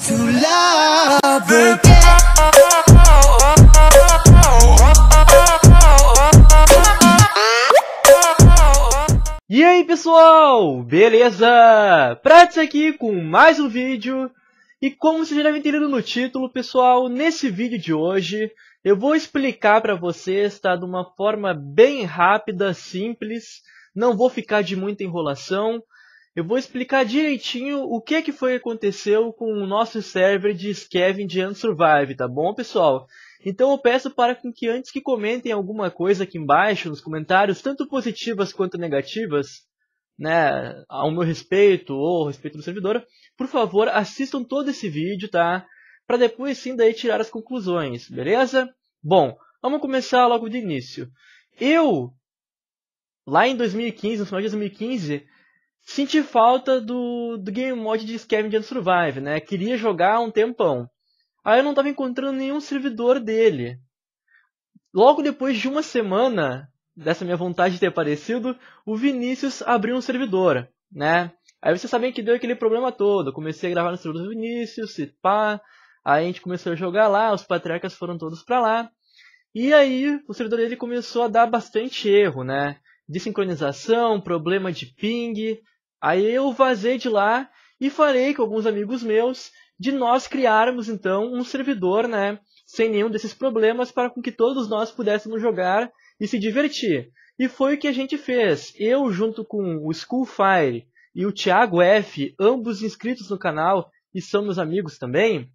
to love again. E aí pessoal, beleza? Prats aqui com mais um vídeo E como vocês já devem ter lido no título pessoal, nesse vídeo de hoje Eu vou explicar para vocês, tá? De uma forma bem rápida, simples Não vou ficar de muita enrolação eu vou explicar direitinho o que, que foi que aconteceu com o nosso server de Scaven de Unsurvive, tá bom, pessoal? Então eu peço para que antes que comentem alguma coisa aqui embaixo nos comentários, tanto positivas quanto negativas, né, ao meu respeito ou ao respeito do servidor, por favor, assistam todo esse vídeo, tá? Para depois sim daí tirar as conclusões, beleza? Bom, vamos começar logo de início. Eu lá em 2015, no final de 2015, senti falta do, do game mod de Scavenger Survive, né? Queria jogar um tempão. Aí eu não tava encontrando nenhum servidor dele. Logo depois de uma semana dessa minha vontade de ter aparecido, o Vinícius abriu um servidor, né? Aí vocês sabem que deu aquele problema todo. comecei a gravar no servidor do Vinícius, e pá. Aí a gente começou a jogar lá, os patriarcas foram todos pra lá. E aí o servidor dele começou a dar bastante erro, né? de sincronização problema de ping, Aí eu vazei de lá e falei com alguns amigos meus de nós criarmos então um servidor, né, sem nenhum desses problemas para com que todos nós pudéssemos jogar e se divertir. E foi o que a gente fez. Eu junto com o Schoolfire e o Thiago F, ambos inscritos no canal e são meus amigos também,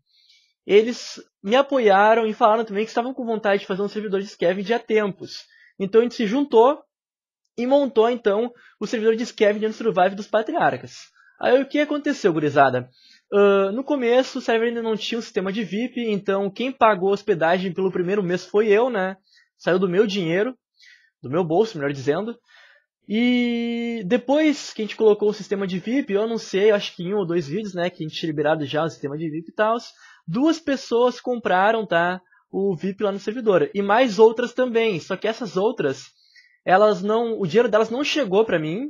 eles me apoiaram e falaram também que estavam com vontade de fazer um servidor de Skev de há tempos. Então a gente se juntou e montou então o servidor de Scavenge and Survive dos Patriarcas. Aí o que aconteceu, gurizada? Uh, no começo o server ainda não tinha um sistema de VIP, então quem pagou a hospedagem pelo primeiro mês foi eu, né? Saiu do meu dinheiro, do meu bolso, melhor dizendo. E depois que a gente colocou o sistema de VIP, eu não sei acho que em um ou dois vídeos, né, que a gente tinha liberado já o sistema de VIP e tal, duas pessoas compraram, tá, o VIP lá no servidor. E mais outras também, só que essas outras elas não, o dinheiro delas não chegou para mim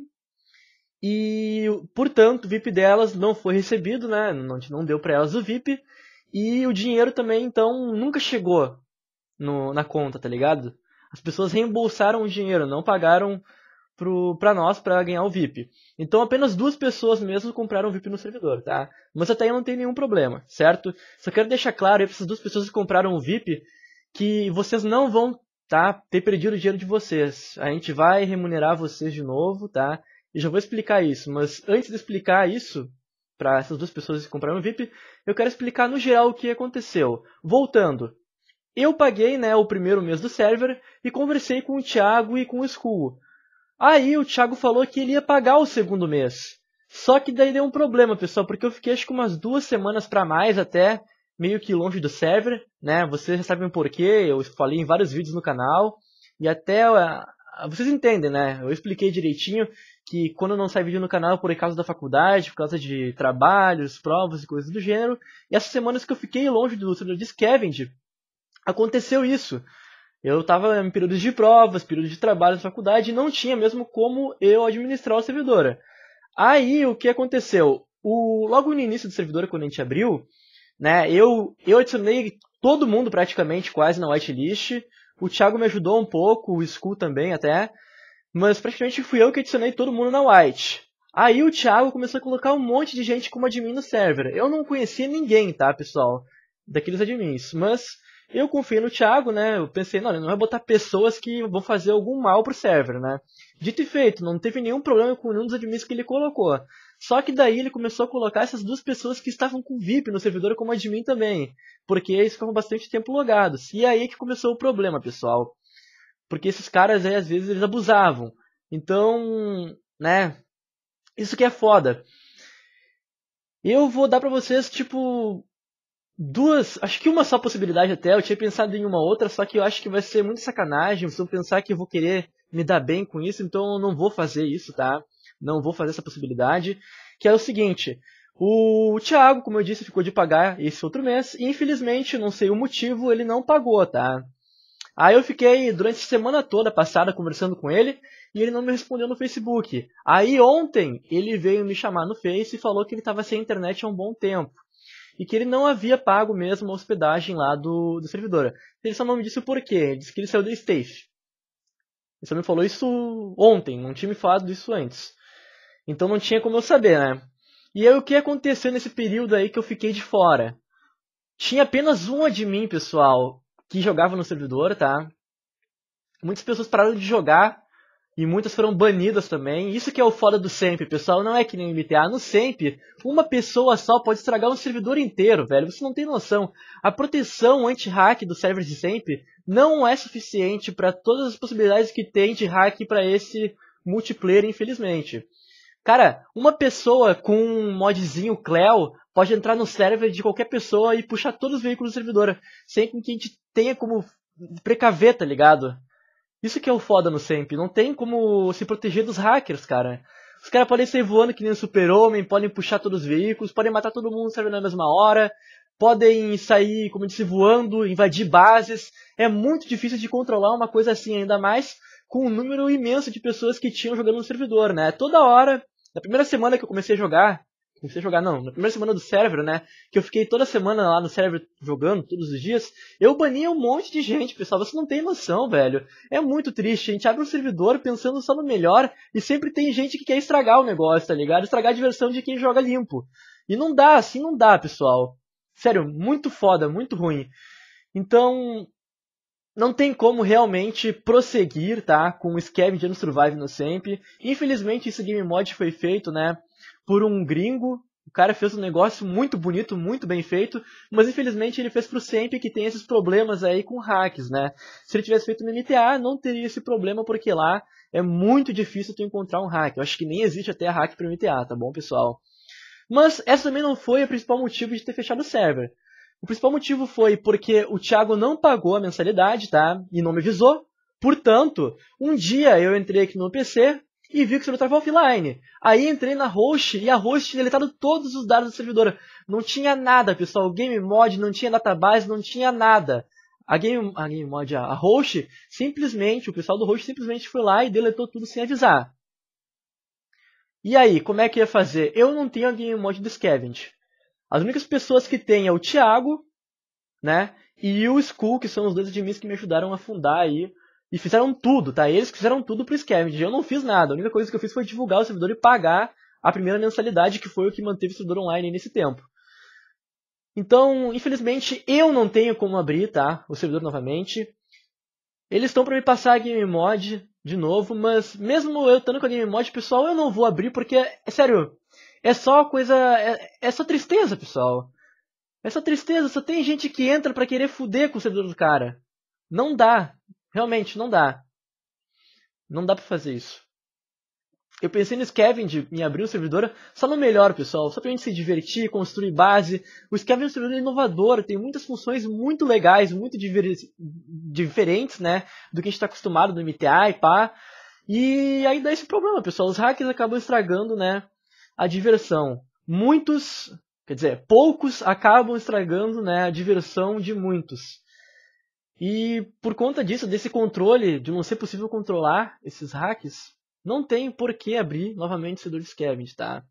e, portanto, o VIP delas não foi recebido, né? Não, não deu para elas o VIP e o dinheiro também, então, nunca chegou no, na conta, tá ligado? As pessoas reembolsaram o dinheiro, não pagaram pro, pra nós para ganhar o VIP. Então apenas duas pessoas mesmo compraram o VIP no servidor, tá? Mas até aí não tem nenhum problema, certo? Só quero deixar claro aí pra essas duas pessoas que compraram o VIP que vocês não vão tá? Ter perdido o dinheiro de vocês. A gente vai remunerar vocês de novo, tá? E já vou explicar isso, mas antes de explicar isso para essas duas pessoas que compraram o VIP, eu quero explicar no geral o que aconteceu. Voltando, eu paguei, né, o primeiro mês do server e conversei com o Thiago e com o Skull. Aí o Thiago falou que ele ia pagar o segundo mês. Só que daí deu um problema, pessoal, porque eu fiquei acho que umas duas semanas para mais até meio que longe do server, né? Vocês já sabem por quê, eu falei em vários vídeos no canal e até ah, vocês entendem, né? Eu expliquei direitinho que quando não sai vídeo no canal por causa da faculdade, por causa de trabalhos, provas e coisas do gênero. E essas semanas que eu fiquei longe do servidor de Scavenge, aconteceu isso. Eu estava em períodos de provas, períodos de trabalho na faculdade e não tinha mesmo como eu administrar o servidor. Aí o que aconteceu? O, logo no início do servidor, quando a gente abriu, né? Eu, eu adicionei todo mundo praticamente quase na whitelist. O Thiago me ajudou um pouco, o Skull também até. Mas praticamente fui eu que adicionei todo mundo na white. Aí o Thiago começou a colocar um monte de gente como admin no server. Eu não conhecia ninguém, tá, pessoal? Daqueles admins. Mas eu confiei no Thiago, né? Eu pensei, não, ele não vai botar pessoas que vão fazer algum mal pro server, né? Dito e feito, não teve nenhum problema com nenhum dos admins que ele colocou. Só que daí ele começou a colocar essas duas pessoas que estavam com VIP no servidor como admin também, porque eles ficavam bastante tempo logados. E aí que começou o problema, pessoal. Porque esses caras aí às vezes eles abusavam. Então, né? Isso que é foda. Eu vou dar para vocês tipo duas, acho que uma só possibilidade até. Eu tinha pensado em uma outra, só que eu acho que vai ser muito sacanagem. Vocês vão pensar que eu vou querer me dar bem com isso, então eu não vou fazer isso, tá? não vou fazer essa possibilidade, que é o seguinte. O Thiago, como eu disse, ficou de pagar esse outro mês e infelizmente, não sei o motivo, ele não pagou, tá? Aí eu fiquei durante a semana toda passada conversando com ele e ele não me respondeu no Facebook. Aí ontem ele veio me chamar no Face e falou que ele estava sem internet há um bom tempo e que ele não havia pago mesmo a hospedagem lá do, do servidor. Ele só não me disse o porquê, ele disse que ele saiu da Stage. Ele só me falou isso ontem, não tinha me falado disso antes. Então não tinha como eu saber, né? E aí o que aconteceu nesse período aí que eu fiquei de fora? Tinha apenas um admin, pessoal, que jogava no servidor, tá? Muitas pessoas pararam de jogar e muitas foram banidas também. Isso que é o foda do SEMP, pessoal. Não é que nem o MTA. No SEMP, uma pessoa só pode estragar um servidor inteiro, velho. Você não tem noção. A proteção anti-hack do server de SEMP não é suficiente para todas as possibilidades que tem de hack para esse multiplayer, infelizmente. Cara, uma pessoa com um modzinho Cleo pode entrar no server de qualquer pessoa e puxar todos os veículos do servidor, sem que a gente tenha como precaver, tá ligado? Isso que é o foda no SEMP, não tem como se proteger dos hackers, cara. Os caras podem sair voando que nem super-homem, podem puxar todos os veículos, podem matar todo mundo no server na mesma hora, podem sair, como eu disse, voando, invadir bases. É muito difícil de controlar uma coisa assim, ainda mais com um número imenso de pessoas que tinham jogando no servidor, né? Toda hora na primeira semana que eu comecei a jogar, comecei a jogar não, na primeira semana do server, né, que eu fiquei toda semana lá no server jogando, todos os dias, eu bania um monte de gente, pessoal, você não tem noção, velho. É muito triste, a gente abre um servidor pensando só no melhor e sempre tem gente que quer estragar o negócio, tá ligado? Estragar a diversão de quem joga limpo. E não dá, assim não dá, pessoal. Sério, muito foda, muito ruim. Então, não tem como realmente prosseguir, tá? Com o Scavenger no Survive no Semp. Infelizmente, esse game mod foi feito, né? Por um gringo. O cara fez um negócio muito bonito, muito bem feito, mas infelizmente ele fez pro Semp que tem esses problemas aí com hacks, né? Se ele tivesse feito no MTA, não teria esse problema, porque lá é muito difícil tu encontrar um hack. Eu acho que nem existe até hack pro MTA, tá bom, pessoal? Mas essa também não foi o principal motivo de ter fechado o server. O principal motivo foi porque o Thiago não pagou a mensalidade, tá? E não me avisou. Portanto, um dia eu entrei aqui no PC e vi que o servidor estava offline. Aí entrei na host e a host tinha deletado todos os dados do servidor. Não tinha nada, pessoal. O game mod não tinha database, não tinha nada. A game, a game mod, a host, simplesmente, o pessoal do host simplesmente foi lá e deletou tudo sem avisar. E aí, como é que ia fazer? Eu não tenho a game mod do Scavenge. As únicas pessoas que tem é o Thiago, né? E o Skull, que são os dois admins que me ajudaram a fundar aí. E fizeram tudo, tá? Eles fizeram tudo pro Scavenger. Eu não fiz nada. A única coisa que eu fiz foi divulgar o servidor e pagar a primeira mensalidade, que foi o que manteve o servidor online nesse tempo. Então, infelizmente, eu não tenho como abrir, tá? O servidor novamente. Eles estão para me passar a Game Mod de novo, mas mesmo eu estando com a Game Mod, pessoal, eu não vou abrir porque, é sério, é só coisa. É, é só tristeza, pessoal. É só tristeza. Só tem gente que entra para querer fuder com o servidor do cara. Não dá. Realmente, não dá. Não dá pra fazer isso. Eu pensei no Scavenge em abrir o servidor só no melhor, pessoal. Só pra gente se divertir, construir base. O Scavenge é um servidor inovador, tem muitas funções muito legais, muito diferentes, né? Do que a gente tá acostumado no MTA e pá. E aí dá esse problema, pessoal. Os hackers acabam estragando, né? a diversão. Muitos, quer dizer, poucos acabam estragando né, a diversão de muitos. E por conta disso, desse controle, de não ser possível controlar esses hacks, não tem por que abrir novamente o servidor de scavenge, tá?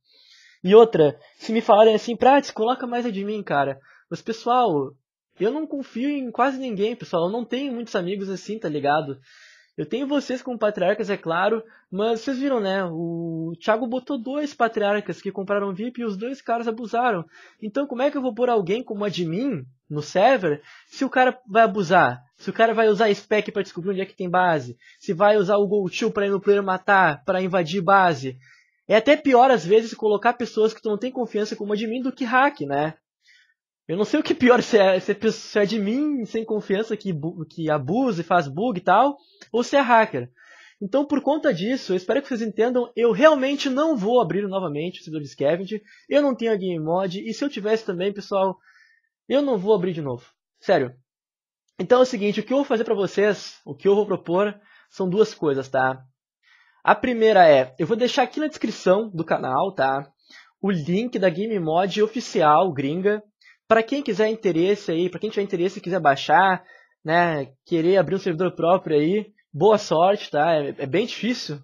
E outra, se me falarem assim, Prates, coloca mais admin, cara. Mas pessoal, eu não confio em quase ninguém, pessoal. Eu não tenho muitos amigos assim, tá ligado? Eu tenho vocês como patriarcas, é claro, mas vocês viram, né? O Thiago botou dois patriarcas que compraram VIP e os dois caras abusaram. Então como é que eu vou pôr alguém como admin no server se o cara vai abusar? Se o cara vai usar spec para descobrir onde é que tem base? Se vai usar o Gold para ir no player matar, para invadir base? É até pior às vezes colocar pessoas que tu não tem confiança como admin do que hack, né? Eu não sei o que pior se é, se é, se é de mim, sem confiança, que, que abusa e faz bug e tal, ou se é hacker. Então, por conta disso, eu espero que vocês entendam, eu realmente não vou abrir novamente o servidor de eu não tenho a Game Mod, e se eu tivesse também, pessoal, eu não vou abrir de novo. Sério. Então é o seguinte, o que eu vou fazer para vocês, o que eu vou propor, são duas coisas, tá? A primeira é, eu vou deixar aqui na descrição do canal, tá? O link da Game Mod oficial gringa, para quem quiser interesse aí, para quem tiver interesse e quiser baixar, né, querer abrir um servidor próprio aí, boa sorte, tá? É, é bem difícil,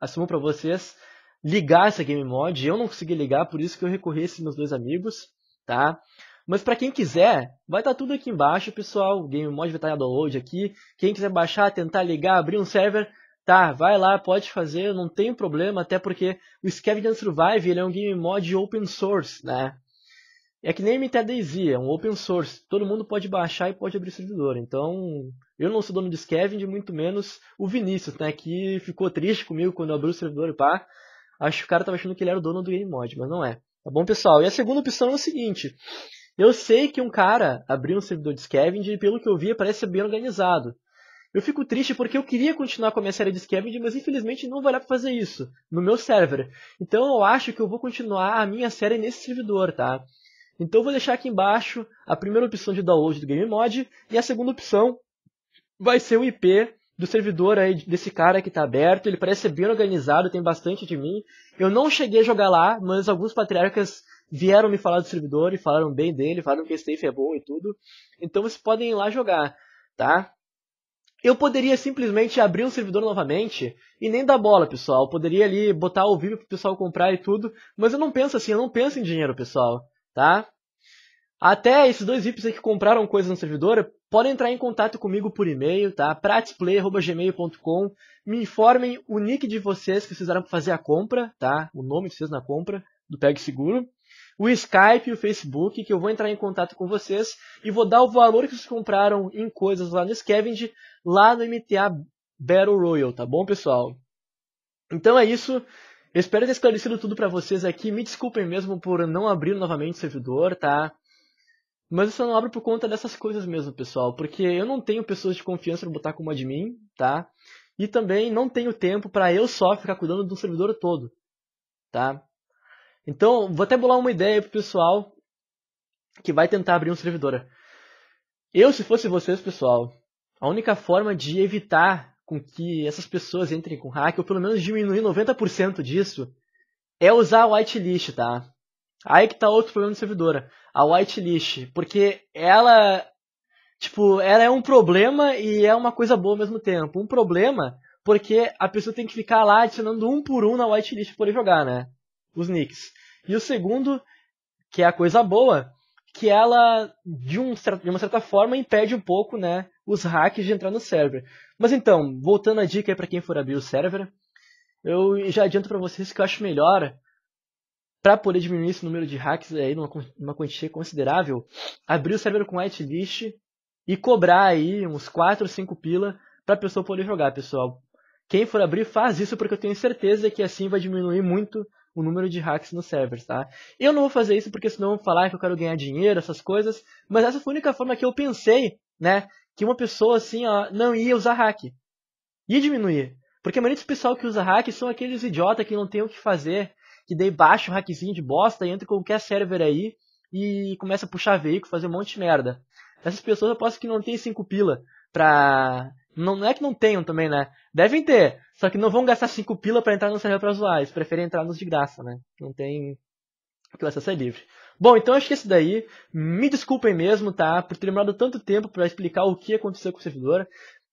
assumo para vocês, ligar essa game mod. Eu não consegui ligar, por isso que eu recorri a esses meus dois amigos, tá? Mas para quem quiser, vai estar tá tudo aqui embaixo, pessoal. O game mod vai estar tá download aqui. Quem quiser baixar, tentar ligar, abrir um server, tá, vai lá, pode fazer, não tem problema, até porque o Scavenger Survive ele é um game mod open source, né? É que nem MTDZ, é um open source. Todo mundo pode baixar e pode abrir servidor. Então, eu não sou dono de Scavenger, muito menos o Vinícius, né? Que ficou triste comigo quando eu abri o servidor e pá. Acho que o cara tava achando que ele era o dono do game mod, mas não é. Tá bom, pessoal? E a segunda opção é o seguinte. Eu sei que um cara abriu um servidor de Scavenger e pelo que eu vi parece ser bem organizado. Eu fico triste porque eu queria continuar com a minha série de Scavenger, mas infelizmente não vai dar pra fazer isso no meu server. Então eu acho que eu vou continuar a minha série nesse servidor, tá? Então eu vou deixar aqui embaixo a primeira opção de download do GameMod e a segunda opção vai ser o IP do servidor aí desse cara que está aberto. Ele parece ser bem organizado, tem bastante de mim. Eu não cheguei a jogar lá, mas alguns patriarcas vieram me falar do servidor e falaram bem dele, falaram que esse safe é bom e tudo. Então vocês podem ir lá jogar, tá? Eu poderia simplesmente abrir um servidor novamente e nem dar bola, pessoal. Eu poderia ali botar o vídeo pro pessoal comprar e tudo, mas eu não penso assim, eu não penso em dinheiro, pessoal tá? Até esses dois VIPs que compraram coisas no servidor podem entrar em contato comigo por e-mail, tá? pratplay.gmail.com Me informem o nick de vocês que precisaram fazer a compra, tá? O nome de vocês na compra do PegSeguro. O Skype e o Facebook, que eu vou entrar em contato com vocês e vou dar o valor que vocês compraram em coisas lá no Scavenge, lá no MTA Battle Royale, tá bom, pessoal? Então é isso espero ter esclarecido tudo para vocês aqui. Me desculpem mesmo por não abrir novamente o servidor, tá? Mas eu só não abro por conta dessas coisas mesmo, pessoal. Porque eu não tenho pessoas de confiança para botar como admin, tá? E também não tenho tempo para eu só ficar cuidando do servidor todo, tá? Então, vou até bolar uma ideia pro pessoal que vai tentar abrir um servidor. Eu, se fosse vocês, pessoal, a única forma de evitar com que essas pessoas entrem com hack, ou pelo menos diminuir 90% disso, é usar a whitelist, tá? Aí que tá outro problema do servidor, a whitelist, porque ela tipo, ela é um problema e é uma coisa boa ao mesmo tempo. Um problema porque a pessoa tem que ficar lá adicionando um por um na whitelist para poder jogar, né? Os nicks. E o segundo, que é a coisa boa, que ela de, um, de uma certa forma impede um pouco, né, os hacks de entrar no server. Mas então, voltando à dica para quem for abrir o server, eu já adianto para vocês que eu acho melhor para poder diminuir esse número de hacks aí numa, numa quantia considerável, abrir o server com whitelist e cobrar aí uns 4 ou 5 pila para a pessoa poder jogar, pessoal. Quem for abrir faz isso porque eu tenho certeza que assim vai diminuir muito o número de hacks nos servers, tá? Eu não vou fazer isso porque senão vou falar que eu quero ganhar dinheiro, essas coisas, mas essa foi a única forma que eu pensei, né, que uma pessoa assim, ó, não ia usar hack. Ia diminuir. Porque a maioria dos pessoal que usa hack são aqueles idiota que não tem o que fazer, que daí baixa um hackzinho de bosta, e entra em qualquer server aí e começa a puxar veículo, fazer um monte de merda. Essas pessoas eu posso que não tem cinco pila pra. Não, não, é que não tenham também, né? Devem ter, só que não vão gastar cinco pila para entrar no server pra zoar, eles preferem entrar nos de graça, né? Não tem. que o acesso é livre. Bom, então acho que esse daí. Me desculpem mesmo, tá? Por ter demorado tanto tempo para explicar o que aconteceu com o servidor.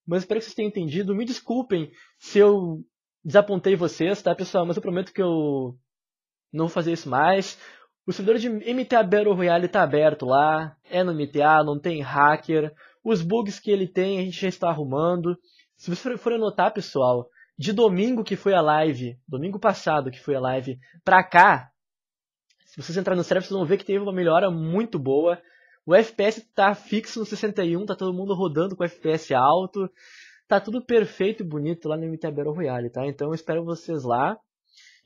Mas espero que vocês tenham entendido. Me desculpem se eu desapontei vocês, tá, pessoal? Mas eu prometo que eu não vou fazer isso mais. O servidor de MTA Battle Royale está aberto lá. É no MTA, não tem hacker. Os bugs que ele tem a gente já está arrumando. Se vocês forem notar, pessoal, de domingo que foi a live, domingo passado que foi a live, pra cá, se vocês entrarem no server, vocês vão ver que teve uma melhora muito boa. O FPS está fixo no 61, tá todo mundo rodando com FPS alto. Tá tudo perfeito e bonito lá no MTA Battle Royale, tá? Então eu espero vocês lá.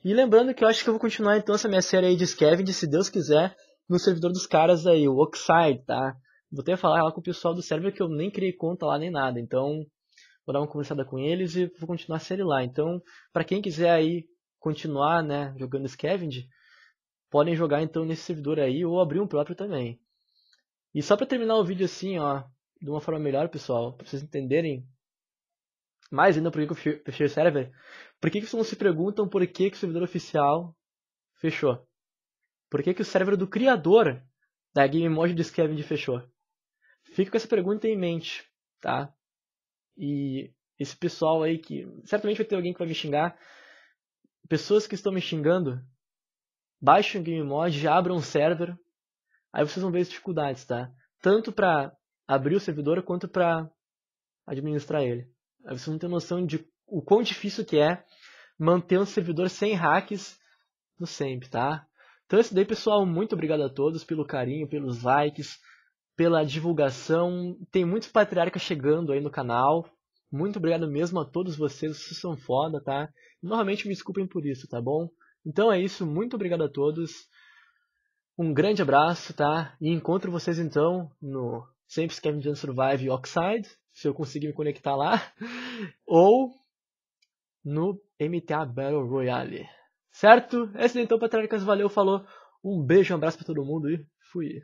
E lembrando que eu acho que eu vou continuar então essa minha série aí de Scavenge, se Deus quiser, no servidor dos caras aí, o Oxide, tá? Vou até falar lá com o pessoal do server que eu nem criei conta lá nem nada, então vou dar uma conversada com eles e vou continuar a série lá. Então, para quem quiser aí continuar, né, jogando Scavenge, podem jogar então nesse servidor aí ou abrir um próprio também. E só para terminar o vídeo assim, ó, de uma forma melhor, pessoal, para vocês entenderem mais ainda por que eu fechei o server, por que, que vocês não se perguntam por que, que o servidor oficial fechou? Por que, que o server do criador da Game Mode de Scavenge fechou? Fica com essa pergunta em mente, tá? E esse pessoal aí que certamente vai ter alguém que vai me xingar, pessoas que estão me xingando, baixem um game mod, abram um server, aí vocês vão ver as dificuldades, tá? Tanto para abrir o servidor quanto para administrar ele. Aí vocês não ter noção de o quão difícil que é manter um servidor sem hacks no sempre, tá? Então é isso daí, pessoal. Muito obrigado a todos pelo carinho, pelos likes, pela divulgação. Tem muitos patriarcas chegando aí no canal. Muito obrigado mesmo a todos vocês, vocês são foda, tá? Novamente me desculpem por isso, tá bom? Então é isso, muito obrigado a todos. Um grande abraço, tá? E encontro vocês então no Sempre Scavenging Survive Oxide, se eu conseguir me conectar lá, ou no MTA Battle Royale. Certo? Esse é então, patrícias, valeu, falou. Um beijo, um abraço para todo mundo e fui.